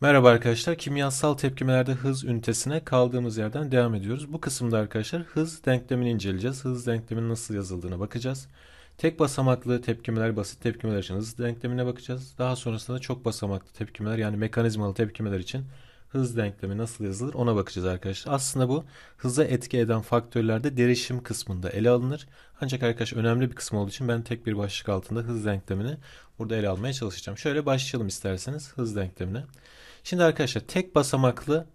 Merhaba arkadaşlar. Kimyasal tepkimelerde hız ünitesine kaldığımız yerden devam ediyoruz. Bu kısımda arkadaşlar hız denklemini inceleyeceğiz. Hız denkleminin nasıl yazıldığına bakacağız. Tek basamaklı tepkimeler, basit tepkimeler için hız denklemine bakacağız. Daha sonrasında çok basamaklı tepkimeler yani mekanizmalı tepkimeler için hız denklemi nasıl yazılır ona bakacağız arkadaşlar. Aslında bu hıza etki eden faktörlerde derişim kısmında ele alınır. Ancak arkadaşlar önemli bir kısmı olduğu için ben tek bir başlık altında hız denklemini burada ele almaya çalışacağım. Şöyle başlayalım isterseniz hız denklemine. Şimdi arkadaşlar tek basamaklı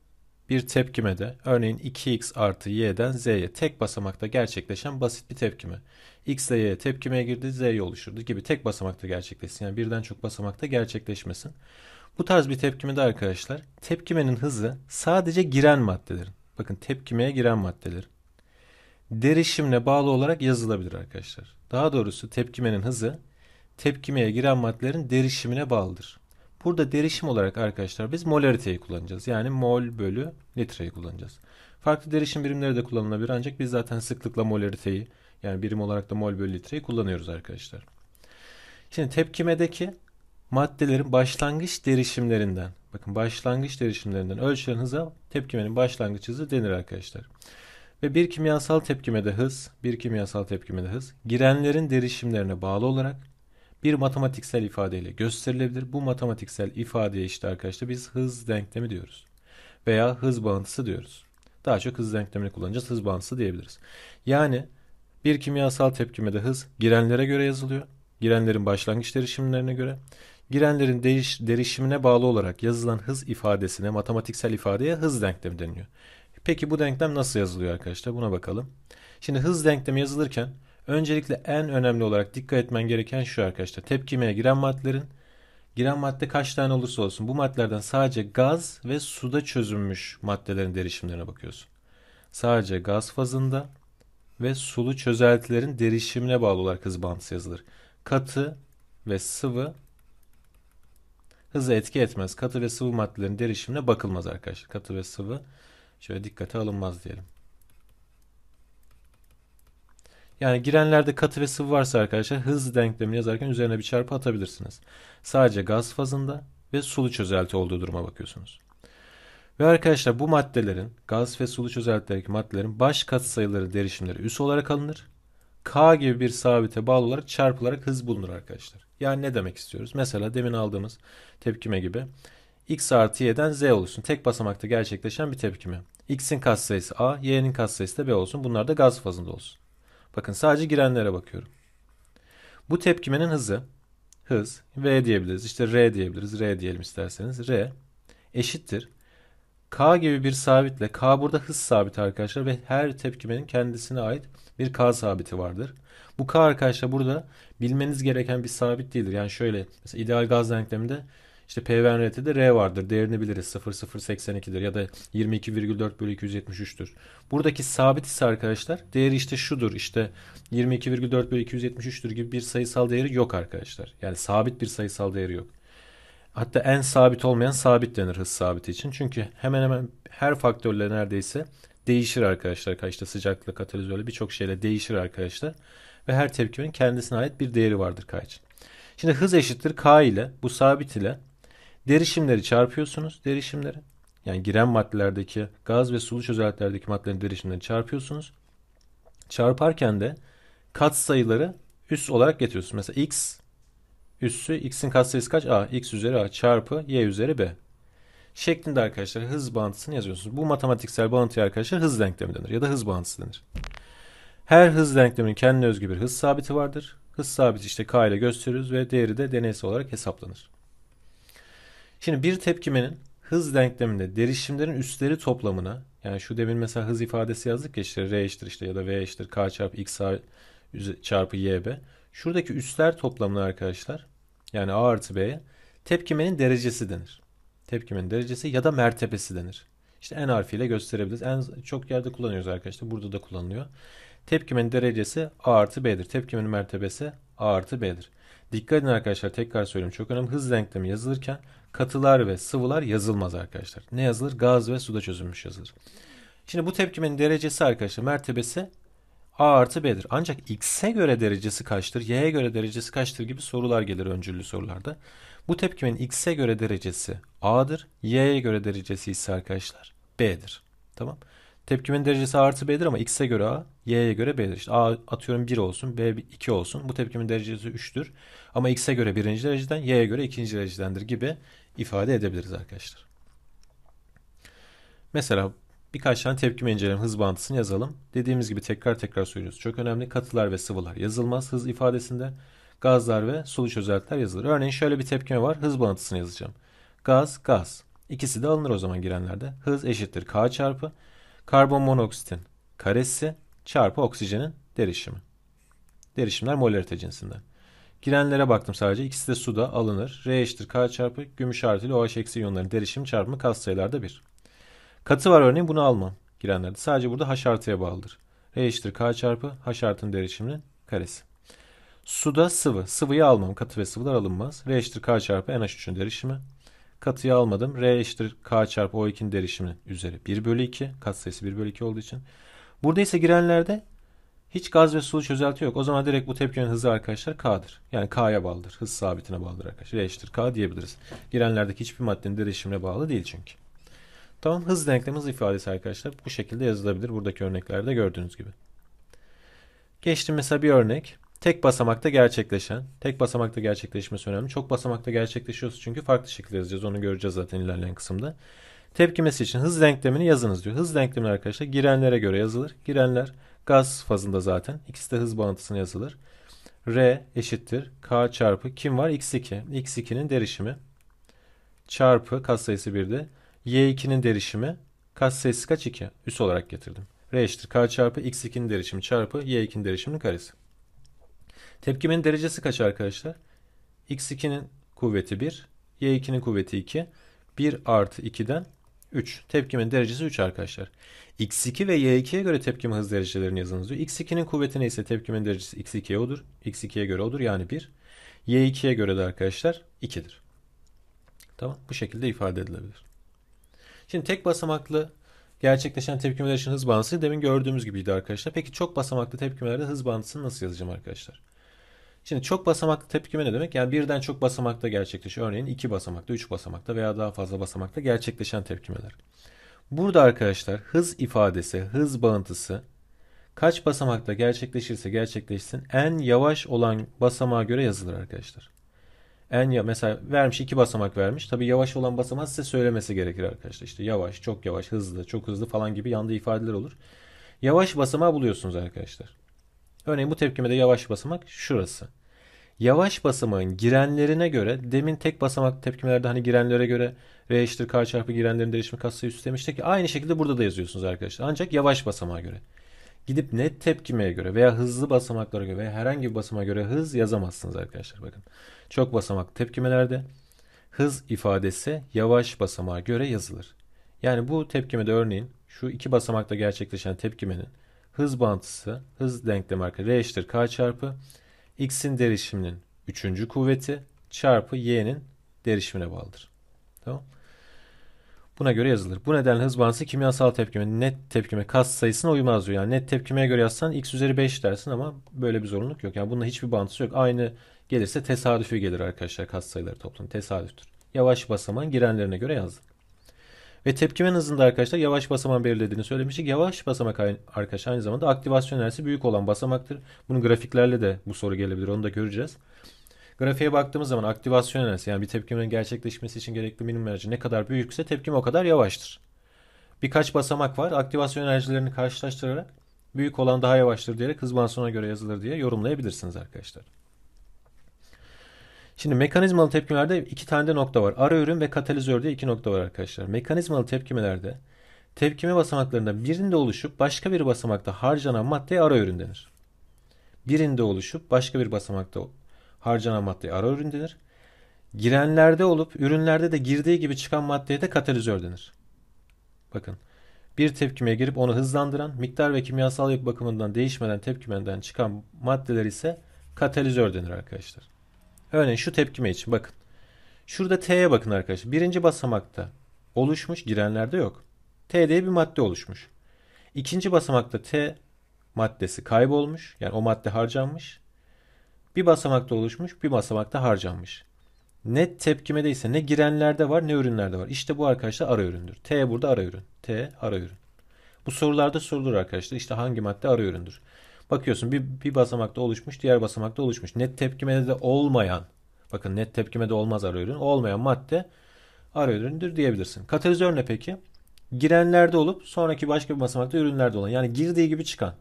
bir tepkime de örneğin 2x artı y'den z'ye tek basamakta gerçekleşen basit bir tepkime. x ile y tepkimeye girdi z'ye oluşurdu gibi tek basamakta gerçekleşsin. Yani birden çok basamakta gerçekleşmesin. Bu tarz bir tepkime de arkadaşlar tepkimenin hızı sadece giren maddelerin. Bakın tepkimeye giren maddelerin. Derişimle bağlı olarak yazılabilir arkadaşlar. Daha doğrusu tepkimenin hızı tepkimeye giren maddelerin derişimine bağlıdır. Burada derişim olarak arkadaşlar biz molariteyi kullanacağız. Yani mol bölü litreyi kullanacağız. Farklı derişim birimleri de kullanılabilir ancak biz zaten sıklıkla molariteyi yani birim olarak da mol bölü litreyi kullanıyoruz arkadaşlar. Şimdi tepkimedeki maddelerin başlangıç derişimlerinden bakın başlangıç derişimlerinden ölçülen hıza tepkimenin başlangıç hızı denir arkadaşlar. Ve bir kimyasal tepkimede hız, bir kimyasal tepkimede hız girenlerin derişimlerine bağlı olarak bir matematiksel ifadeyle gösterilebilir. Bu matematiksel ifadeye işte arkadaşlar biz hız denklemi diyoruz. Veya hız bağıntısı diyoruz. Daha çok hız denklemini kullanacağız. Hız bağıntısı diyebiliriz. Yani bir kimyasal tepkimede hız girenlere göre yazılıyor. Girenlerin başlangıç derişimlerine göre. Girenlerin değiş, derişimine bağlı olarak yazılan hız ifadesine, matematiksel ifadeye hız denklemi deniliyor. Peki bu denklem nasıl yazılıyor arkadaşlar? Buna bakalım. Şimdi hız denklemi yazılırken Öncelikle en önemli olarak dikkat etmen gereken şu arkadaşlar. Tepkimeye giren maddelerin giren madde kaç tane olursa olsun bu maddelerden sadece gaz ve suda çözünmüş maddelerin derişimlerine bakıyorsun. Sadece gaz fazında ve sulu çözeltilerin derişimine bağlı olarak hız bağıntısı yazılır. Katı ve sıvı hızı etki etmez. Katı ve sıvı maddelerin derişimine bakılmaz arkadaşlar. Katı ve sıvı şöyle dikkate alınmaz diyelim. Yani girenlerde katı ve sıvı varsa arkadaşlar hız denklemini yazarken üzerine bir çarpı atabilirsiniz. Sadece gaz fazında ve sulu çözelti olduğu duruma bakıyorsunuz. Ve arkadaşlar bu maddelerin gaz ve sulu çözeltilerdeki maddelerin baş katsayıları derişimleri üs olarak alınır. K gibi bir sabite bağlı olarak çarpılarak hız bulunur arkadaşlar. Yani ne demek istiyoruz? Mesela demin aldığımız tepkime gibi x artı y'den z oluşsun, Tek basamakta gerçekleşen bir tepkime. x'in katsayısı a, y'nin katsayısı da b olsun. Bunlar da gaz fazında olsun. Bakın sadece girenlere bakıyorum. Bu tepkimenin hızı hız v diyebiliriz. işte r diyebiliriz. r diyelim isterseniz. r eşittir. k gibi bir sabitle k burada hız sabiti arkadaşlar ve her tepkimenin kendisine ait bir k sabiti vardır. Bu k arkadaşlar burada bilmeniz gereken bir sabit değildir. Yani şöyle mesela ideal gaz denkleminde işte PVNRT'de de R vardır. Değerini biliriz. 0082'dir ya da 22,4 bölü 273'tür. Buradaki sabit ise arkadaşlar değeri işte şudur. İşte 22,4 bölü 273'tür gibi bir sayısal değeri yok arkadaşlar. Yani sabit bir sayısal değeri yok. Hatta en sabit olmayan sabit denir hız sabiti için. Çünkü hemen hemen her faktörle neredeyse değişir arkadaşlar. İşte sıcaklık, katalizörle birçok şeyle değişir arkadaşlar. Ve her tepkimenin kendisine ait bir değeri vardır K için. Şimdi hız eşittir K ile bu sabit ile Derişimleri çarpıyorsunuz. Derişimleri. Yani giren maddelerdeki gaz ve sulu çözeltilerdeki maddelerin derişimlerini çarpıyorsunuz. Çarparken de kat sayıları üst olarak getiriyorsunuz. Mesela x üssü x'in kat sayısı kaç? a x üzeri a çarpı y üzeri b şeklinde arkadaşlar hız bağıntısını yazıyorsunuz. Bu matematiksel bağıntıya arkadaşlar hız denklemi denir ya da hız bağıntısı denir. Her hız denkleminin kendine özgü bir hız sabiti vardır. Hız sabiti işte k ile gösteriyoruz ve değeri de deneysel olarak hesaplanır. Şimdi bir tepkimenin hız denkleminde derişimlerin üstleri toplamına yani şu demin mesela hız ifadesi yazdık ya işte R eşittir işte ya da V eşittir K çarpı X çarpı YB. Şuradaki üstler toplamına arkadaşlar yani A artı B'ye tepkimenin derecesi denir. Tepkimenin derecesi ya da mertebesi denir. İşte en harfiyle gösterebiliriz. En çok yerde kullanıyoruz arkadaşlar. Burada da kullanılıyor. Tepkimenin derecesi A artı B'dir. Tepkimenin mertebesi A artı B'dir. Dikkat edin arkadaşlar tekrar söyleyeyim çok önemli. Hız denklemi yazılırken katılar ve sıvılar yazılmaz arkadaşlar. Ne yazılır? Gaz ve suda çözülmüş yazılır. Şimdi bu tepkimenin derecesi arkadaşlar mertebesi A artı B'dir. Ancak X'e göre derecesi kaçtır, Y'ye göre derecesi kaçtır gibi sorular gelir öncüllü sorularda. Bu tepkimenin X'e göre derecesi A'dır, Y'ye göre derecesi ise arkadaşlar B'dir. Tamam. Tepkimenin derecesi artı B'dir ama X'e göre A, Y'ye göre B'dir. İşte A atıyorum 1 olsun, B 2 olsun. Bu tepkimenin derecesi 3'tür. Ama X'e göre birinci dereceden, Y'ye göre ikinci derecedendir gibi ifade edebiliriz arkadaşlar. Mesela birkaç tane tepkime inceleme hız bağıntısını yazalım. Dediğimiz gibi tekrar tekrar söylüyoruz. Çok önemli katılar ve sıvılar yazılmaz hız ifadesinde. Gazlar ve sulu çözeltiler yazılır. Örneğin şöyle bir tepkime var. Hız bağıntısını yazacağım. Gaz, gaz. İkisi de alınır o zaman girenlerde. Hız eşittir K çarpı Karbon monoksitin karesi çarpı oksijenin derişimi. Derişimler molarite cinsinden. Girenlere baktım sadece. ikisi de suda alınır. R eşittir K çarpı gümüş artı OH eksi iyonların derişim çarpımı kas sayılarda 1. Katı var örneğin bunu almam girenlerde. Sadece burada H artıya bağlıdır. R eşittir K çarpı H artının derişiminin karesi. Suda sıvı. Sıvıyı almam. Katı ve sıvılar alınmaz. R eşittir K çarpı NH3'ün derişimi Katıya almadım. R eşittir K çarpı O2'nin derişimi üzeri 1 bölü 2. Katsayısı 1 bölü 2 olduğu için. Burada ise girenlerde hiç gaz ve su çözelti yok. O zaman direkt bu tepkimenin hızı arkadaşlar K'dır. Yani K'ya bağlıdır. Hız sabitine bağlıdır arkadaşlar. R eşittir K diyebiliriz. Girenlerdeki hiçbir maddenin derişimine bağlı değil çünkü. Tamam hız denklemi hız ifadesi arkadaşlar bu şekilde yazılabilir. Buradaki örneklerde gördüğünüz gibi. Geçtim mesela bir örnek tek basamakta gerçekleşen, tek basamakta gerçekleşmesi önemli. Çok basamakta gerçekleşiyorsa çünkü farklı şekilde yazacağız. Onu göreceğiz zaten ilerleyen kısımda. Tepkimesi için hız denklemini yazınız diyor. Hız denklemi arkadaşlar girenlere göre yazılır. Girenler gaz fazında zaten. İkisi de hız bağıntısına yazılır. R eşittir K çarpı kim var? X2. X2'nin derişimi çarpı katsayısı 1'de Y2'nin derişimi katsayısı kaç 2? Üs olarak getirdim. R eşittir K çarpı X2'nin derişimi çarpı Y2'nin derişiminin karesi. Tepkimenin derecesi kaç arkadaşlar? x2'nin kuvveti 1, y2'nin kuvveti 2, 1 artı 2'den 3. Tepkimenin derecesi 3 arkadaşlar. x2 ve y2'ye göre tepkime hız derecelerini yazınız diyor. x2'nin kuvveti neyse tepkimenin derecesi x2'ye odur. x2'ye göre odur yani 1. y2'ye göre de arkadaşlar 2'dir. Tamam bu şekilde ifade edilebilir. Şimdi tek basamaklı gerçekleşen tepkimeler için hız bağıntısı demin gördüğümüz gibiydi arkadaşlar. Peki çok basamaklı tepkimelerde hız bağıntısını nasıl yazacağım arkadaşlar? Şimdi çok basamaklı tepkime ne demek? Yani birden çok basamakta gerçekleşiyor. Örneğin 2 basamakta, 3 basamakta veya daha fazla basamakta gerçekleşen tepkimeler. Burada arkadaşlar hız ifadesi, hız bağıntısı kaç basamakta gerçekleşirse gerçekleşsin en yavaş olan basamağa göre yazılır arkadaşlar. En ya mesela vermiş iki basamak vermiş. Tabii yavaş olan basamağı size söylemesi gerekir arkadaşlar. İşte yavaş, çok yavaş, hızlı, çok hızlı falan gibi yanında ifadeler olur. Yavaş basamağı buluyorsunuz arkadaşlar. Örneğin bu tepkimede yavaş basamak şurası. Yavaş basamağın girenlerine göre demin tek basamak tepkimelerde hani girenlere göre R eşittir K çarpı girenlerin değişimi katsayı üstlemiştik. Aynı şekilde burada da yazıyorsunuz arkadaşlar. Ancak yavaş basamağa göre gidip net tepkimeye göre veya hızlı basamaklara göre veya herhangi bir basama göre hız yazamazsınız arkadaşlar bakın. Çok basamak tepkimelerde hız ifadesi yavaş basamağa göre yazılır. Yani bu tepkimede örneğin şu iki basamakta gerçekleşen tepkimenin hız bantısı hız denklemi R eşittir K çarpı X'in derişiminin üçüncü kuvveti çarpı Y'nin derişimine bağlıdır. Tamam buna göre yazılır. Bu nedenle hız bağıntısı kimyasal tepkime, net tepkime, kas sayısına uymaz diyor. Yani net tepkimeye göre yazsan x üzeri 5 dersin ama böyle bir zorunluluk yok. Yani bununla hiçbir bağıntısı yok. Aynı gelirse tesadüfi gelir arkadaşlar kas sayıları toplamı. Tesadüftür. Yavaş basaman girenlerine göre yazdık. Ve tepkimen hızında arkadaşlar yavaş basaman belirlediğini söylemiştik. Yavaş basamak arkadaşlar aynı zamanda aktivasyon enerjisi büyük olan basamaktır. Bunu grafiklerle de bu soru gelebilir. Onu da göreceğiz. Grafiğe baktığımız zaman aktivasyon enerjisi yani bir tepkimenin gerçekleşmesi için gerekli minimum enerji ne kadar büyükse tepkim o kadar yavaştır. Birkaç basamak var. Aktivasyon enerjilerini karşılaştırarak büyük olan daha yavaştır diyerek hız bantına göre yazılır diye yorumlayabilirsiniz arkadaşlar. Şimdi mekanizmalı tepkimelerde iki tane de nokta var. Ara ürün ve katalizör diye iki nokta var arkadaşlar. Mekanizmalı tepkimelerde tepkime basamaklarında birinde oluşup başka bir basamakta harcanan maddeye ara ürün denir. Birinde oluşup başka bir basamakta harcanan maddeye ara ürün denir. Girenlerde olup ürünlerde de girdiği gibi çıkan maddeye de katalizör denir. Bakın bir tepkimeye girip onu hızlandıran miktar ve kimyasal yapı bakımından değişmeden tepkimenden çıkan maddeler ise katalizör denir arkadaşlar. Örneğin şu tepkime için bakın. Şurada T'ye bakın arkadaşlar. Birinci basamakta oluşmuş girenlerde yok. T diye bir madde oluşmuş. İkinci basamakta T maddesi kaybolmuş. Yani o madde harcanmış. Bir basamakta oluşmuş, bir basamakta harcanmış. Net tepkimede ise ne girenlerde var ne ürünlerde var. İşte bu arkadaşlar ara üründür. T burada ara ürün. T ara ürün. Bu sorularda sorulur arkadaşlar. İşte hangi madde ara üründür. Bakıyorsun bir, bir basamakta oluşmuş, diğer basamakta oluşmuş. Net tepkimede de olmayan, bakın net tepkimede olmaz ara ürün, olmayan madde ara üründür diyebilirsin. Katalizör ne peki? Girenlerde olup sonraki başka bir basamakta ürünlerde olan. Yani girdiği gibi çıkan.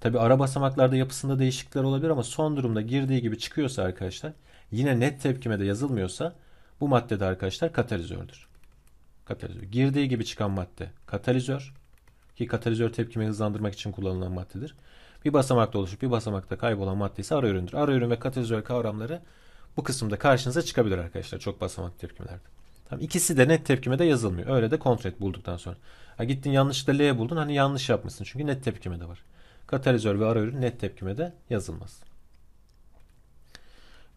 Tabi ara basamaklarda yapısında değişiklikler olabilir ama son durumda girdiği gibi çıkıyorsa arkadaşlar yine net tepkime de yazılmıyorsa bu maddede arkadaşlar katalizördür. Katalizör. Girdiği gibi çıkan madde katalizör ki katalizör tepkimeyi hızlandırmak için kullanılan maddedir. Bir basamakta oluşup bir basamakta kaybolan madde ise ara üründür. Ara ürün ve katalizör kavramları bu kısımda karşınıza çıkabilir arkadaşlar çok basamak tepkimelerde. Tamam, ikisi de net tepkime de yazılmıyor. Öyle de kontrol et bulduktan sonra. Ha, gittin yanlışlıkla L buldun hani yanlış yapmışsın çünkü net tepkime de var katalizör ve arayüzü net tepkime de yazılmaz.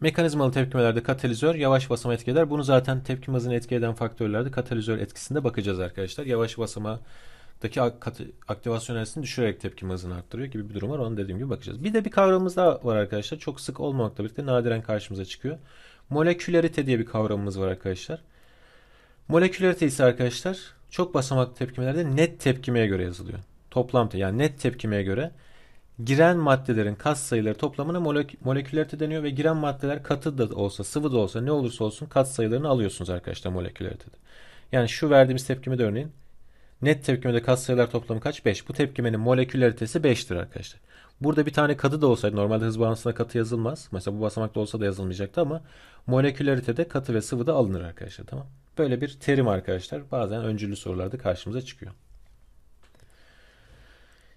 Mekanizmalı tepkimelerde katalizör yavaş basama etkiler. Bunu zaten tepkim hızını etki eden faktörlerde katalizör etkisinde bakacağız arkadaşlar. Yavaş basamadaki aktivasyon enerjisini düşürerek tepkim hızını arttırıyor gibi bir durum var. Onu dediğim gibi bakacağız. Bir de bir kavramımız daha var arkadaşlar. Çok sık olmamakla birlikte nadiren karşımıza çıkıyor. Molekülerite diye bir kavramımız var arkadaşlar. Molekülerite ise arkadaşlar çok basamaklı tepkimelerde net tepkimeye göre yazılıyor. Toplamda yani net tepkimeye göre giren maddelerin kas sayıları toplamına molek molekülerite deniyor ve giren maddeler katı da olsa sıvı da olsa ne olursa olsun kat sayılarını alıyorsunuz arkadaşlar moleküleritede. Yani şu verdiğimiz tepkime de örneğin net tepkimede kas sayılar toplamı kaç? 5. Bu tepkimenin moleküleritesi 5'tir arkadaşlar. Burada bir tane katı da olsaydı normalde hız bağıntısına katı yazılmaz. Mesela bu basamakta olsa da yazılmayacaktı ama molekülaritede katı ve sıvı da alınır arkadaşlar tamam. Böyle bir terim arkadaşlar bazen öncülü sorularda karşımıza çıkıyor.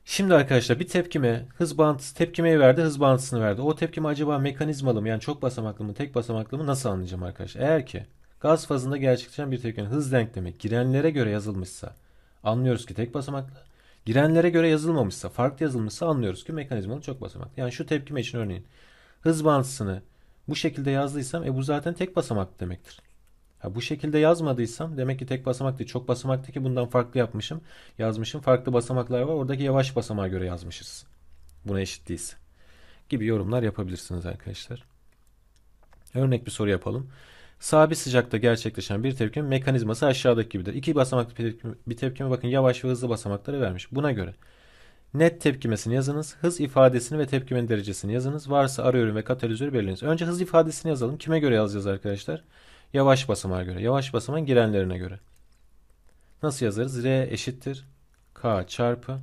Şimdi arkadaşlar bir tepkime hız bağıntısı tepkimeyi verdi hız bağıntısını verdi. O tepkime acaba mekanizmalı mı yani çok basamaklı mı tek basamaklı mı nasıl anlayacağım arkadaşlar? Eğer ki gaz fazında gerçekleşen bir tepkimenin hız denklemi girenlere göre yazılmışsa anlıyoruz ki tek basamaklı. Girenlere göre yazılmamışsa farklı yazılmışsa anlıyoruz ki mekanizmalı çok basamaklı. Yani şu tepkime için örneğin hız bağıntısını bu şekilde yazdıysam e bu zaten tek basamaklı demektir. Ya bu şekilde yazmadıysam demek ki tek basamak değil çok ki bundan farklı yapmışım. Yazmışım farklı basamaklar var oradaki yavaş basamağa göre yazmışız. Buna eşit değilse. Gibi yorumlar yapabilirsiniz arkadaşlar. Örnek bir soru yapalım. Sabit sıcakta gerçekleşen bir tepkime mekanizması aşağıdaki gibidir. İki basamaklı bir tepkime, bir tepkime bakın yavaş ve hızlı basamakları vermiş. Buna göre net tepkimesini yazınız. Hız ifadesini ve tepkimenin derecesini yazınız. Varsa arıyorum ve katalizörü belirleyiniz. Önce hız ifadesini yazalım. Kime göre yazacağız arkadaşlar? Arkadaşlar. Yavaş basama göre. Yavaş basaman girenlerine göre. Nasıl yazarız? R eşittir. K çarpı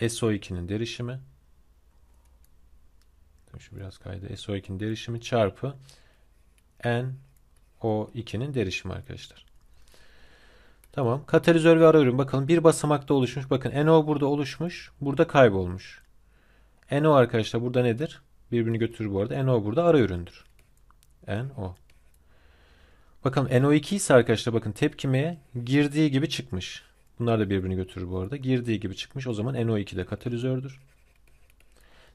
SO2'nin derişimi. Şu biraz kaydı. SO2'nin derişimi çarpı N O2'nin derişimi arkadaşlar. Tamam. Katalizör ve ara ürün. Bakalım bir basamakta oluşmuş. Bakın NO burada oluşmuş. Burada kaybolmuş. NO arkadaşlar burada nedir? Birbirini götürür bu arada. NO burada ara üründür. NO. Bakalım NO2 ise arkadaşlar bakın tepkime girdiği gibi çıkmış. Bunlar da birbirini götürür bu arada. Girdiği gibi çıkmış. O zaman NO2 de katalizördür.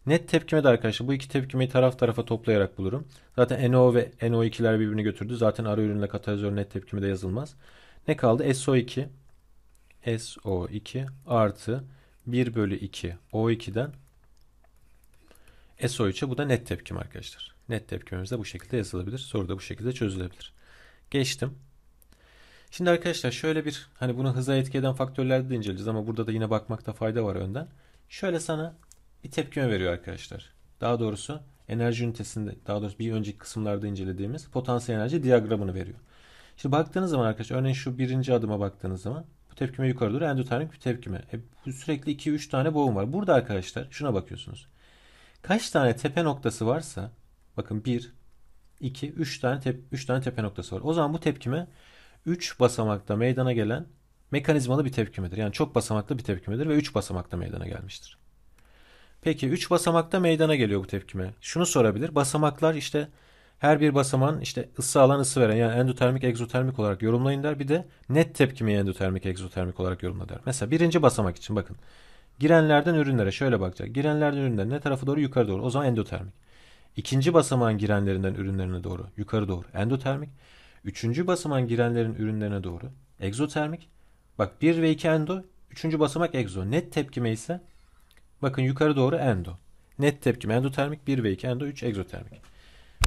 Net tepkime de arkadaşlar bu iki tepkimeyi taraf tarafa toplayarak bulurum. Zaten NO ve NO2'ler birbirini götürdü. Zaten ara ürünle katalizör net tepkime de yazılmaz. Ne kaldı? SO2 SO2 artı 1 bölü 2 O2'den SO3'e bu da net tepkim arkadaşlar. Net tepkimimiz de bu şekilde yazılabilir. Soru da bu şekilde çözülebilir. Geçtim. Şimdi arkadaşlar şöyle bir hani bunu hıza etki eden faktörlerde de inceleyeceğiz ama burada da yine bakmakta fayda var önden. Şöyle sana bir tepkime veriyor arkadaşlar. Daha doğrusu enerji ünitesinde daha doğrusu bir önceki kısımlarda incelediğimiz potansiyel enerji diyagramını veriyor. Şimdi baktığınız zaman arkadaşlar örneğin şu birinci adıma baktığınız zaman bu tepkime yukarı doğru endotermik bir tepkime. E, sürekli 2-3 tane boğum var. Burada arkadaşlar şuna bakıyorsunuz. Kaç tane tepe noktası varsa bakın 1, 2, 3 tane, tep 3 tane tepe noktası var. O zaman bu tepkime 3 basamakta meydana gelen mekanizmalı bir tepkimedir. Yani çok basamaklı bir tepkimedir ve 3 basamakta meydana gelmiştir. Peki 3 basamakta meydana geliyor bu tepkime. Şunu sorabilir. Basamaklar işte her bir basamağın işte ısı alan ısı veren yani endotermik egzotermik olarak yorumlayın der. Bir de net tepkimeyi endotermik egzotermik olarak yorumla der. Mesela birinci basamak için bakın. Girenlerden ürünlere şöyle bakacak. Girenlerden ürünlere ne tarafa doğru yukarı doğru. O zaman endotermik. İkinci basamağın girenlerinden ürünlerine doğru yukarı doğru endotermik. Üçüncü basamağın girenlerin ürünlerine doğru egzotermik. Bak 1 ve 2 endo. Üçüncü basamak egzo. Net tepkime ise bakın yukarı doğru endo. Net tepkime endotermik 1 ve 2 endo 3 egzotermik.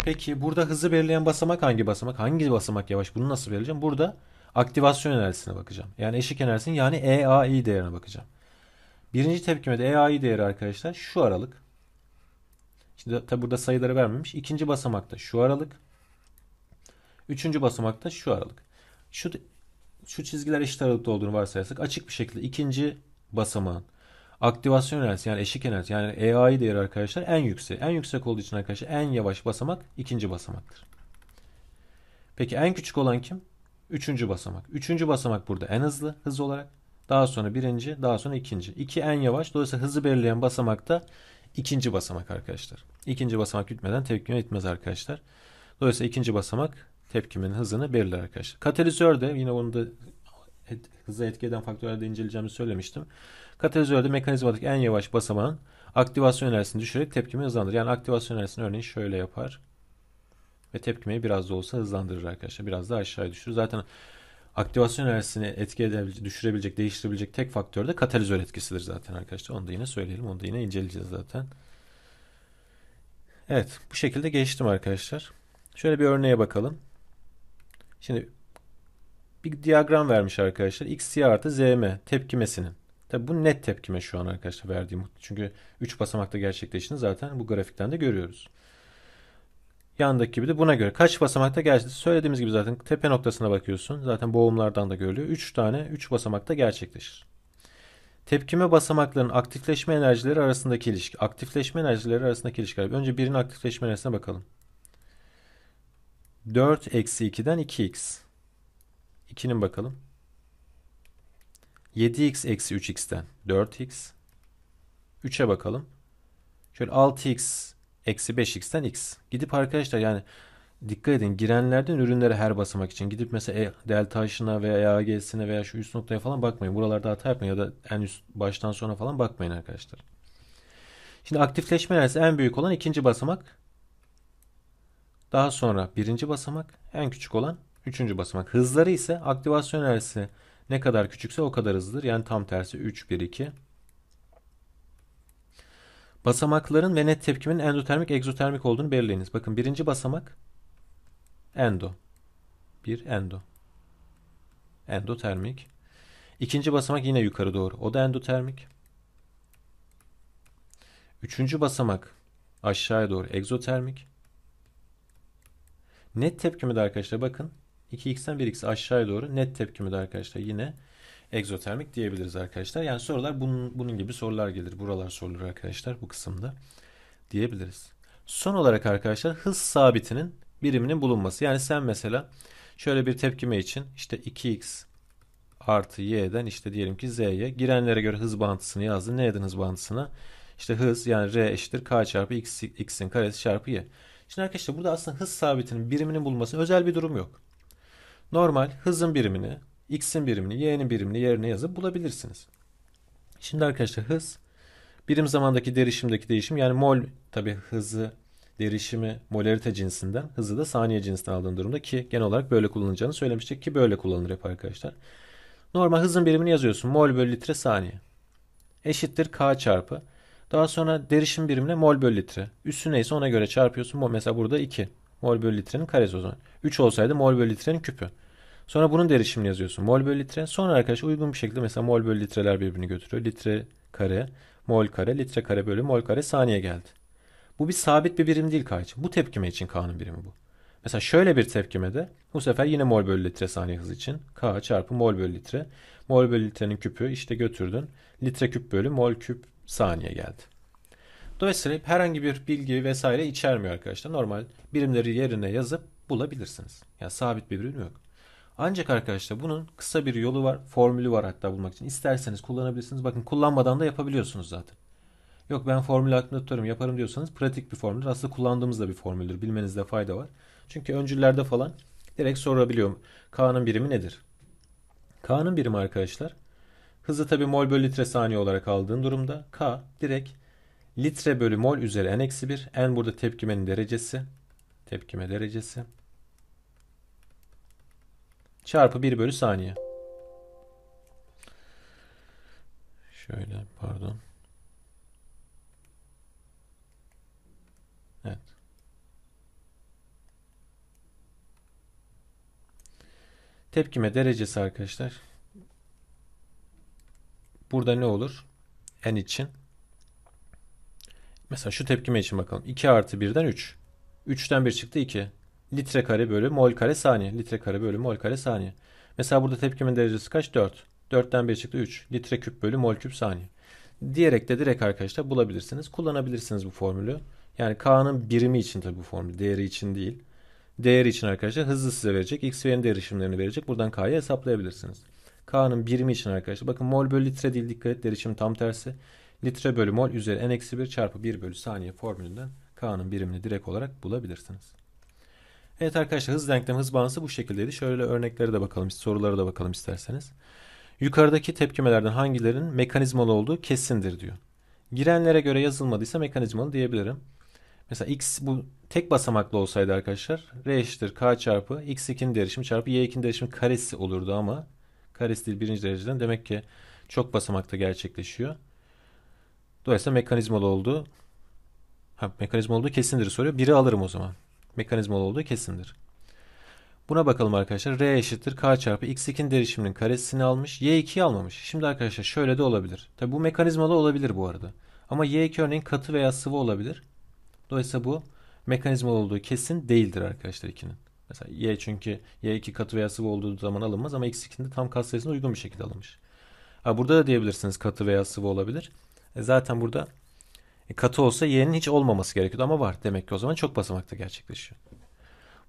Peki burada hızı belirleyen basamak hangi basamak? Hangi basamak yavaş? Bunu nasıl belirleyeceğim? Burada aktivasyon enerjisine bakacağım. Yani eşik enerjisinin yani EAI değerine bakacağım. Birinci tepkimede EAI değeri arkadaşlar şu aralık işte tabi burada sayıları vermemiş. İkinci basamakta şu aralık. Üçüncü basamakta şu aralık. Şu, şu çizgiler eşit aralıkta olduğunu varsayarsak açık bir şekilde ikinci basamağın aktivasyon enerjisi yani eşik enerji yani EAI değeri arkadaşlar en yüksek. En yüksek olduğu için arkadaşlar en yavaş basamak ikinci basamaktır. Peki en küçük olan kim? Üçüncü basamak. Üçüncü basamak burada en hızlı hız olarak. Daha sonra birinci, daha sonra ikinci. İki en yavaş. Dolayısıyla hızı belirleyen basamakta ikinci basamak arkadaşlar. İkinci basamak bitmeden tepkime bitmez arkadaşlar. Dolayısıyla ikinci basamak tepkimin hızını belirler arkadaşlar. Katalizör de yine onu da et, hıza etki faktörlerde inceleyeceğimi söylemiştim. Katalizörde mekanizmadaki en yavaş basamağın aktivasyon enerjisini düşürerek tepkimi hızlandırır. Yani aktivasyon enerjisini örneğin şöyle yapar ve tepkimeyi biraz da olsa hızlandırır arkadaşlar. Biraz da aşağıya düşürür. Zaten aktivasyon enerjisini etki edebilecek, düşürebilecek, değiştirebilecek tek faktör de katalizör etkisidir zaten arkadaşlar. Onu da yine söyleyelim. Onu da yine inceleyeceğiz zaten. Evet. Bu şekilde geçtim arkadaşlar. Şöyle bir örneğe bakalım. Şimdi bir diyagram vermiş arkadaşlar. X, artı ZM tepkimesinin. Tabi bu net tepkime şu an arkadaşlar verdiğim. Çünkü 3 basamakta gerçekleştiğini zaten bu grafikten de görüyoruz. Yandaki gibi de buna göre. Kaç basamakta gerçekleşti? Söylediğimiz gibi zaten tepe noktasına bakıyorsun. Zaten boğumlardan da görülüyor. 3 tane 3 basamakta gerçekleşir. Tepkime basamaklarının aktifleşme enerjileri arasındaki ilişki. Aktifleşme enerjileri arasındaki ilişki. Önce birinin aktifleşme enerjisine bakalım. 4 eksi 2'den 2x. 2'nin bakalım. 7x eksi 3x'ten 4x. 3'e bakalım. Şöyle 6x Eksi 5x'ten x. Gidip arkadaşlar yani dikkat edin girenlerden ürünlere her basamak için gidip mesela e, delta h'ına veya eags'ine veya şu üst noktaya falan bakmayın. Buralarda hata yapmayın ya da en üst baştan sona falan bakmayın arkadaşlar. Şimdi aktifleşme enerjisi en büyük olan ikinci basamak. Daha sonra birinci basamak. En küçük olan üçüncü basamak. Hızları ise aktivasyon enerjisi ne kadar küçükse o kadar hızlıdır. Yani tam tersi 3, 1, 2. Basamakların ve net tepkimin endotermik egzotermik olduğunu belirleyiniz. Bakın birinci basamak endo. Bir endo. Endotermik. İkinci basamak yine yukarı doğru. O da endotermik. Üçüncü basamak aşağıya doğru egzotermik. Net tepkimi de arkadaşlar bakın 2x'ten 1x aşağıya doğru net tepkimi de arkadaşlar yine egzotermik diyebiliriz arkadaşlar. Yani sorular bunun, bunun gibi sorular gelir. Buralar sorulur arkadaşlar bu kısımda diyebiliriz. Son olarak arkadaşlar hız sabitinin biriminin bulunması. Yani sen mesela şöyle bir tepkime için işte 2x artı y'den işte diyelim ki z'ye girenlere göre hız bağıntısını yazdın. Neyden hız bağıntısına? İşte hız yani r eşittir k çarpı x, x'in karesi çarpı y. Şimdi arkadaşlar burada aslında hız sabitinin biriminin bulunması özel bir durum yok. Normal hızın birimini x'in birimini, y'nin birimini yerine yazıp bulabilirsiniz. Şimdi arkadaşlar hız birim zamandaki derişimdeki değişim yani mol tabi hızı derişimi molarite cinsinden hızı da saniye cinsinden aldığın durumda ki genel olarak böyle kullanacağını söylemiştik ki böyle kullanılır hep arkadaşlar. Normal hızın birimini yazıyorsun mol bölü litre saniye eşittir k çarpı daha sonra derişim birimine mol bölü litre üssü neyse ona göre çarpıyorsun mesela burada 2 mol bölü litrenin karesi o zaman 3 olsaydı mol bölü litrenin küpü. Sonra bunun derişimini yazıyorsun. Mol bölü litre. Sonra arkadaş uygun bir şekilde mesela mol bölü litreler birbirini götürüyor. Litre kare, mol kare, litre kare bölü mol kare saniye geldi. Bu bir sabit bir birim değil K Bu tepkime için K'nın birimi bu. Mesela şöyle bir tepkime de, bu sefer yine mol bölü litre saniye hız için K çarpı mol bölü litre. Mol bölü litrenin küpü işte götürdün. Litre küp bölü mol küp saniye geldi. Dolayısıyla herhangi bir bilgi vesaire içermiyor arkadaşlar. Normal birimleri yerine yazıp bulabilirsiniz. Yani sabit bir birim yok. Ancak arkadaşlar bunun kısa bir yolu var. Formülü var hatta bulmak için. İsterseniz kullanabilirsiniz. Bakın kullanmadan da yapabiliyorsunuz zaten. Yok ben formülü aklımda tutarım yaparım diyorsanız pratik bir formül. Aslında kullandığımız da bir formüldür. Bilmenizde fayda var. Çünkü öncüllerde falan direkt sorabiliyorum. K'nın birimi nedir? K'nın birimi arkadaşlar hızı tabi mol bölü litre saniye olarak aldığın durumda K direkt litre bölü mol üzeri n eksi 1. N burada tepkimenin derecesi. Tepkime derecesi çarpı 1 bölü saniye. Şöyle pardon. Evet. Tepkime derecesi arkadaşlar. Burada ne olur? N için. Mesela şu tepkime için bakalım. 2 artı 1'den 3. 3'ten 1 çıktı 2 litre kare bölü mol kare saniye. Litre kare bölü mol kare saniye. Mesela burada tepkimin derecesi kaç? 4. 4'ten 1 çıktı 3. Litre küp bölü mol küp saniye. Diyerek de direkt arkadaşlar bulabilirsiniz. Kullanabilirsiniz bu formülü. Yani K'nın birimi için tabii bu formül. Değeri için değil. Değeri için arkadaşlar hızlı size verecek. X ve Y'nin derişimlerini verecek. Buradan K'yı hesaplayabilirsiniz. K'nın birimi için arkadaşlar. Bakın mol bölü litre değil dikkat et. Derişim tam tersi. Litre bölü mol üzeri n-1 çarpı 1 bölü saniye formülünden K'nın birimini direkt olarak bulabilirsiniz. Evet arkadaşlar hız denklemi hız bağıntısı bu şekildeydi. Şöyle örneklere de bakalım sorulara da bakalım isterseniz. Yukarıdaki tepkimelerden hangilerin mekanizmalı olduğu kesindir diyor. Girenlere göre yazılmadıysa mekanizmalı diyebilirim. Mesela x bu tek basamaklı olsaydı arkadaşlar r eşittir k çarpı x2'nin derişimi çarpı y2'nin derişimi karesi olurdu ama karesi değil birinci dereceden demek ki çok basamakta gerçekleşiyor. Dolayısıyla mekanizmalı olduğu ha, mekanizma olduğu kesindir soruyor. Biri alırım o zaman mekanizmalı olduğu kesindir. Buna bakalım arkadaşlar. R eşittir K çarpı X2'nin derişiminin karesini almış. Y2'yi almamış. Şimdi arkadaşlar şöyle de olabilir. Tabi bu mekanizmalı olabilir bu arada. Ama Y2 örneğin katı veya sıvı olabilir. Dolayısıyla bu mekanizmalı olduğu kesin değildir arkadaşlar 2'nin. Mesela Y çünkü Y2 katı veya sıvı olduğu zaman alınmaz ama X2'nin de tam kas sayısına uygun bir şekilde alınmış. Ha, burada da diyebilirsiniz katı veya sıvı olabilir. E zaten burada e, katı olsa y'nin hiç olmaması gerekiyordu ama var. Demek ki o zaman çok basamakta gerçekleşiyor.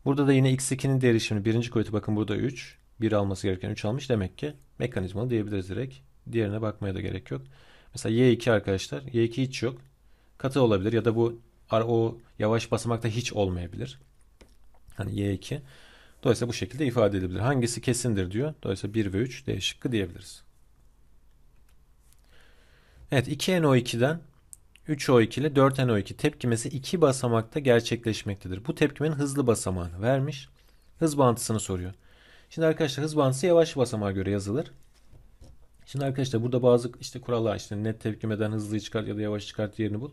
Burada da yine x2'nin değeri şimdi birinci kuvveti bakın burada 3. 1 alması gereken 3 almış. Demek ki mekanizmalı diyebiliriz direkt. Diğerine bakmaya da gerek yok. Mesela y2 arkadaşlar. y2 hiç yok. Katı olabilir ya da bu o yavaş basamakta hiç olmayabilir. Hani y2. Dolayısıyla bu şekilde ifade edilebilir. Hangisi kesindir diyor. Dolayısıyla 1 ve 3 D şıkkı diyebiliriz. Evet 2NO2'den 3O2 ile 4NO2 tepkimesi iki basamakta gerçekleşmektedir. Bu tepkimenin hızlı basamağını vermiş. Hız bağıntısını soruyor. Şimdi arkadaşlar hız bağıntısı yavaş basamağa göre yazılır. Şimdi arkadaşlar burada bazı işte kurallar işte net tepkimeden hızlı çıkart ya da yavaş çıkart yerini bul.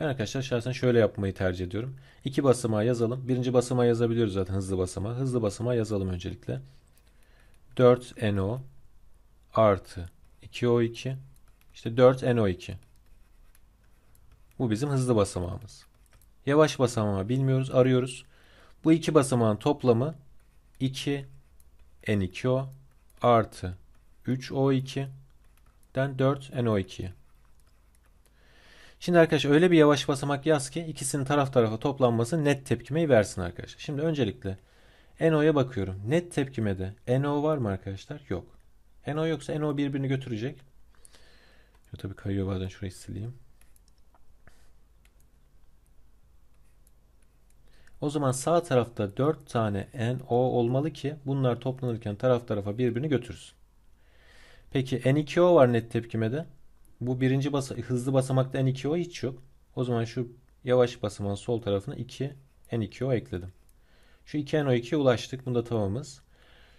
Ben arkadaşlar şahsen şöyle yapmayı tercih ediyorum. İki basamağı yazalım. Birinci basamağı yazabiliyoruz zaten hızlı basamağı. Hızlı basamağı yazalım öncelikle. 4NO artı 2O2 işte 4NO2 bu bizim hızlı basamağımız. Yavaş basamağı bilmiyoruz, arıyoruz. Bu iki basamağın toplamı 2 N2O artı 3O2'den 4 NO2'ye. Şimdi arkadaşlar öyle bir yavaş basamak yaz ki ikisinin taraf tarafa toplanması net tepkimeyi versin arkadaşlar. Şimdi öncelikle NO'ya bakıyorum. Net tepkimede NO var mı arkadaşlar? Yok. NO yoksa NO birbirini götürecek. Tabii kayıyor bazen şurayı sileyim. O zaman sağ tarafta 4 tane NO olmalı ki bunlar toplanırken taraf tarafa birbirini götürsün. Peki N2O var net tepkimede. Bu birinci basa, hızlı basamakta N2O hiç yok. O zaman şu yavaş basamağın sol tarafına 2 N2O ekledim. Şu 2 NO2'ye ulaştık. Bunda tamamız.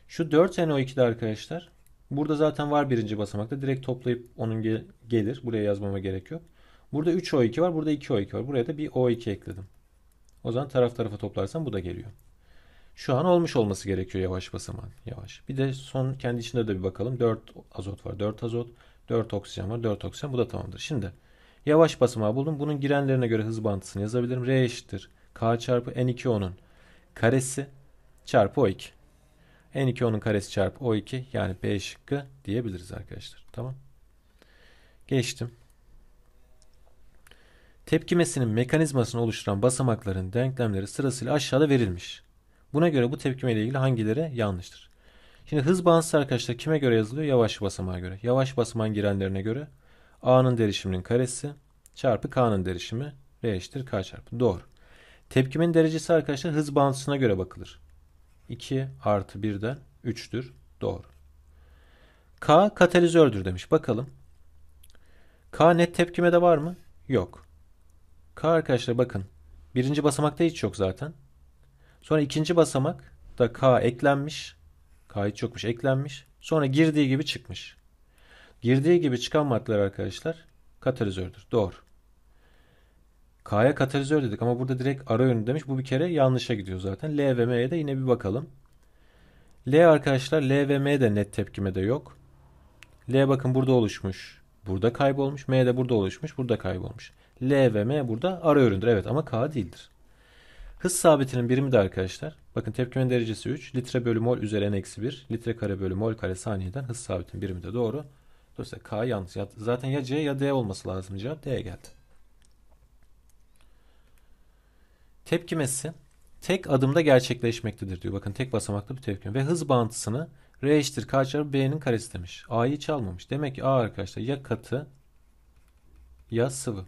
Şu 4 NO2'de arkadaşlar. Burada zaten var birinci basamakta. Direkt toplayıp onun gelir. Buraya yazmama gerek yok. Burada 3 O2 var. Burada 2 O2 var. Buraya da bir O2 ekledim. O zaman taraf tarafa toplarsan bu da geliyor. Şu an olmuş olması gerekiyor yavaş basaman. Yavaş. Bir de son kendi içinde de bir bakalım. 4 azot var. 4 azot. 4 oksijen var. 4 oksijen. Bu da tamamdır. Şimdi yavaş basamağı buldum. Bunun girenlerine göre hız bantısını yazabilirim. R eşittir. K çarpı N2 onun karesi çarpı O2. N2 onun karesi çarpı O2 yani B şıkkı diyebiliriz arkadaşlar. Tamam. Geçtim. Tepkimesinin mekanizmasını oluşturan basamakların denklemleri sırasıyla aşağıda verilmiş. Buna göre bu tepkime ile ilgili hangileri yanlıştır? Şimdi hız bağıntısı arkadaşlar kime göre yazılıyor? Yavaş basamağa göre. Yavaş basamağın girenlerine göre A'nın derişiminin karesi çarpı K'nın derişimi R eşittir K çarpı. Doğru. Tepkimin derecesi arkadaşlar hız bağıntısına göre bakılır. 2 artı 1'den 3'tür. Doğru. K katalizördür demiş. Bakalım. K net tepkime de var mı? Yok. K arkadaşlar bakın. Birinci basamakta hiç yok zaten. Sonra ikinci basamak da K eklenmiş. K hiç yokmuş eklenmiş. Sonra girdiği gibi çıkmış. Girdiği gibi çıkan maddeler arkadaşlar katalizördür. Doğru. K'ya katalizör dedik ama burada direkt ara yönü demiş. Bu bir kere yanlışa gidiyor zaten. L ve M'ye de yine bir bakalım. L arkadaşlar L ve M de net tepkime de yok. L bakın burada oluşmuş. Burada kaybolmuş. M de burada oluşmuş. Burada kaybolmuş. L ve M burada ara üründür. Evet ama K değildir. Hız sabitinin birimi de arkadaşlar. Bakın tepkimenin derecesi 3. Litre bölü mol üzeri n eksi 1. Litre kare bölü mol kare saniyeden hız sabitinin birimi de doğru. Dolayısıyla K yanlış. Zaten ya C ya D olması lazım cevap. D geldi. Tepkimesi tek adımda gerçekleşmektedir diyor. Bakın tek basamaklı bir tepkime. Ve hız bağıntısını R eşittir K çarpı B'nin karesi demiş. A'yı çalmamış. Demek ki A arkadaşlar ya katı ya sıvı.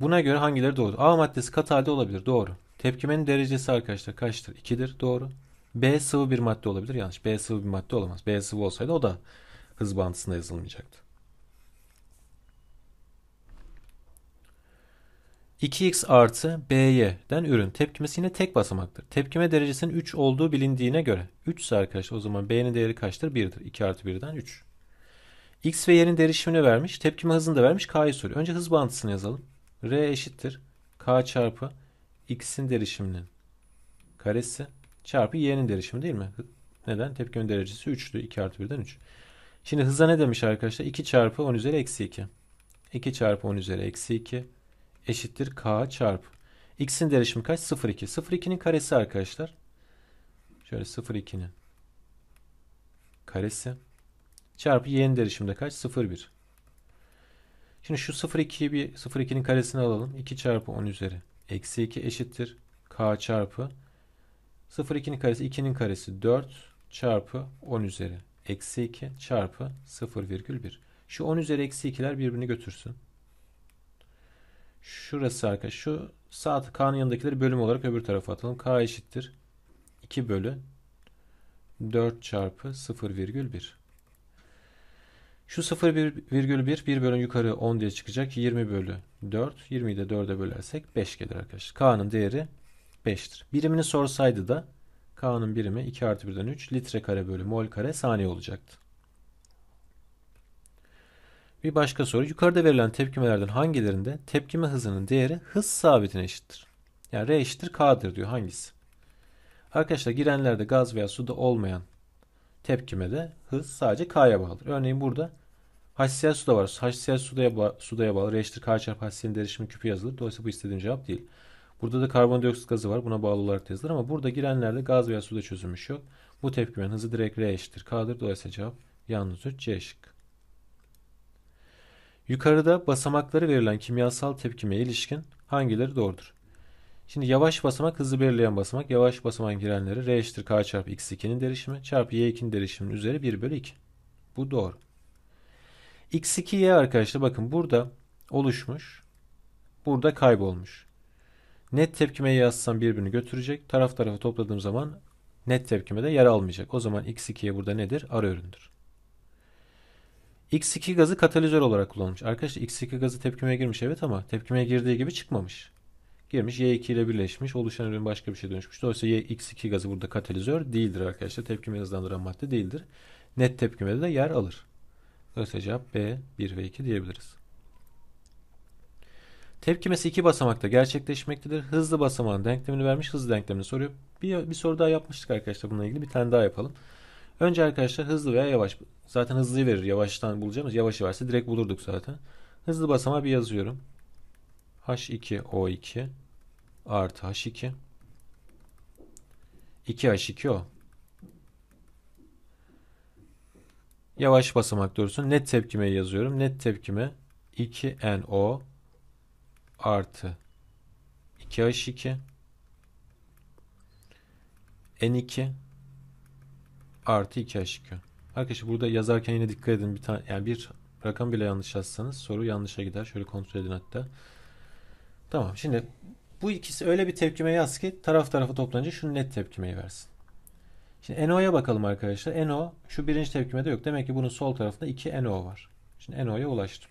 Buna göre hangileri doğru? A maddesi katı halde olabilir. Doğru. Tepkimenin derecesi arkadaşlar kaçtır? 2'dir. Doğru. B sıvı bir madde olabilir. Yanlış. B sıvı bir madde olamaz. B sıvı olsaydı o da hız bağıntısında yazılmayacaktı. 2x artı by'den ürün. Tepkimesi yine tek basamaktır. Tepkime derecesinin 3 olduğu bilindiğine göre 3 ise arkadaşlar o zaman b'nin değeri kaçtır? 1'dir. 2 artı 1'den 3. x ve y'nin derişimini vermiş. Tepkime hızını da vermiş. k'yı soruyor. Önce hız bağıntısını yazalım. R eşittir K çarpı X'in derişiminin karesi çarpı Y'nin derişimi değil mi? Neden? Tepkimin derecesi 3'tü. 2 artı 1'den 3. Şimdi hıza ne demiş arkadaşlar? 2 çarpı 10 üzeri eksi 2. 2 çarpı 10 üzeri eksi 2 eşittir K çarpı. X'in derişimi kaç? 0,2. 0,2'nin karesi arkadaşlar. Şöyle 0,2'nin karesi. Çarpı y'nin derişimde kaç? 0,1. Şimdi şu 0,2'yi bir 0,2'nin karesini alalım. 2 çarpı 10 üzeri. Eksi 2 eşittir. K çarpı 0,2'nin karesi 2'nin karesi 4 çarpı 10 üzeri. Eksi 2 çarpı 0,1. Şu 10 üzeri eksi 2'ler birbirini götürsün. Şurası arkadaşlar. Şu sağ K'nın yanındakileri bölüm olarak öbür tarafa atalım. K eşittir. 2 bölü 4 çarpı 0,1. Şu 0,1 1 bölü yukarı 10 diye çıkacak. 20 bölü 4. 20'yi de 4'e bölersek 5 gelir arkadaşlar. K'nın değeri 5'tir. Birimini sorsaydı da K'nın birimi 2 artı 1'den 3 litre kare bölü mol kare saniye olacaktı. Bir başka soru. Yukarıda verilen tepkimelerden hangilerinde tepkime hızının değeri hız sabitine eşittir? Yani R eşittir K'dır diyor. Hangisi? Arkadaşlar girenlerde gaz veya suda olmayan tepkime de hız sadece K'ya bağlıdır. Örneğin burada HCl su da var. HCl sudaya, ba sudaya bağlı. Reaçtır K çarpı HCl'nin derişimi küpü yazılır. Dolayısıyla bu istediğim cevap değil. Burada da karbondioksit gazı var. Buna bağlı olarak yazılır ama burada girenlerde gaz veya suda çözülmüş yok. Bu tepkimenin hızı direkt R eşittir K'dır. Dolayısıyla cevap yalnızca C şık. Yukarıda basamakları verilen kimyasal tepkimeye ilişkin hangileri doğrudur? Şimdi yavaş basamak hızı belirleyen basamak. Yavaş basamağın girenleri R eşittir K çarpı X2'nin derişimi çarpı Y2'nin derişiminin üzeri 1 bölü 2. Bu doğru. X2Y arkadaşlar bakın burada oluşmuş. Burada kaybolmuş. Net tepkimeyi yazsam birbirini götürecek. Taraf tarafa topladığım zaman net tepkime de yer almayacak. O zaman x y burada nedir? Ara üründür. X2 gazı katalizör olarak kullanılmış. Arkadaşlar X2 gazı tepkimeye girmiş evet ama tepkimeye girdiği gibi çıkmamış girmiş. Y2 ile birleşmiş. Oluşan ürün başka bir şey dönüşmüş. Dolayısıyla yx 2 gazı burada katalizör değildir arkadaşlar. Tepkime hızlandıran madde değildir. Net tepkimede de yer alır. Dolayısıyla cevap B 1 ve 2 diyebiliriz. Tepkimesi iki basamakta gerçekleşmektedir. Hızlı basamağın denklemini vermiş. Hızlı denklemini soruyor. Bir, bir soru daha yapmıştık arkadaşlar bununla ilgili. Bir tane daha yapalım. Önce arkadaşlar hızlı veya yavaş. Zaten hızlıyı verir. Yavaştan bulacağımız. Yavaşı varsa direkt bulurduk zaten. Hızlı basamağı bir yazıyorum. H2O2 artı H2 2H2O Yavaş basamak doğrusu net tepkime yazıyorum. Net tepkime 2NO artı 2H2 N2 artı 2H2. Arkadaşlar burada yazarken yine dikkat edin. Bir tane yani bir rakam bile yanlış yazsanız soru yanlışa gider. Şöyle kontrol edin hatta. Tamam şimdi bu ikisi öyle bir tepkime yaz ki taraf tarafı toplanınca şu net tepkimeyi versin. Şimdi NO'ya bakalım arkadaşlar. NO şu birinci tepkimede yok. Demek ki bunun sol tarafında 2 NO var. Şimdi NO'ya ulaştım.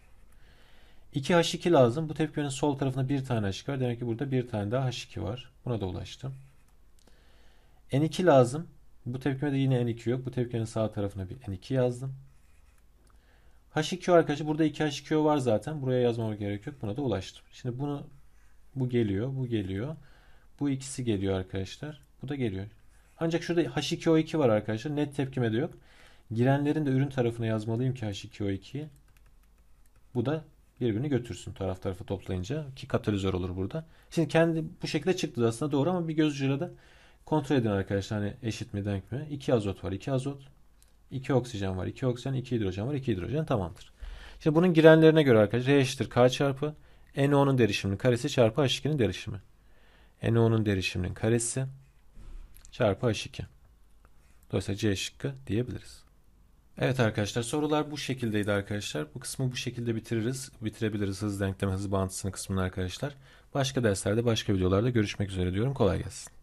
2H2 lazım. Bu tepkimenin sol tarafında bir tane H2 var. Demek ki burada bir tane daha H2 var. Buna da ulaştım. N2 lazım. Bu tepkimede yine N2 yok. Bu tepkimenin sağ tarafına bir N2 yazdım. H2 arkadaşlar burada 2H2 var zaten. Buraya yazmama gerek yok. Buna da ulaştım. Şimdi bunu bu geliyor, bu geliyor. Bu ikisi geliyor arkadaşlar. Bu da geliyor. Ancak şurada H2O2 var arkadaşlar. Net tepkime de yok. Girenlerin de ürün tarafına yazmalıyım ki H2O2'yi. Bu da birbirini götürsün taraf tarafa toplayınca ki katalizör olur burada. Şimdi kendi bu şekilde çıktı aslında doğru ama bir gözcüyle de kontrol edin arkadaşlar hani eşit mi denk mi? 2 azot var 2 azot. 2 oksijen var 2 oksijen 2 hidrojen var 2 hidrojen tamamdır. Şimdi bunun girenlerine göre arkadaşlar R eşittir K çarpı NO'nun derişiminin karesi çarpı H2'nin derişimi. NO'nun derişiminin karesi çarpı H2. Dolayısıyla C şıkkı diyebiliriz. Evet arkadaşlar sorular bu şekildeydi arkadaşlar. Bu kısmı bu şekilde bitiririz. Bitirebiliriz hız denkleme hız bağıntısını kısmını arkadaşlar. Başka derslerde başka videolarda görüşmek üzere diyorum. Kolay gelsin.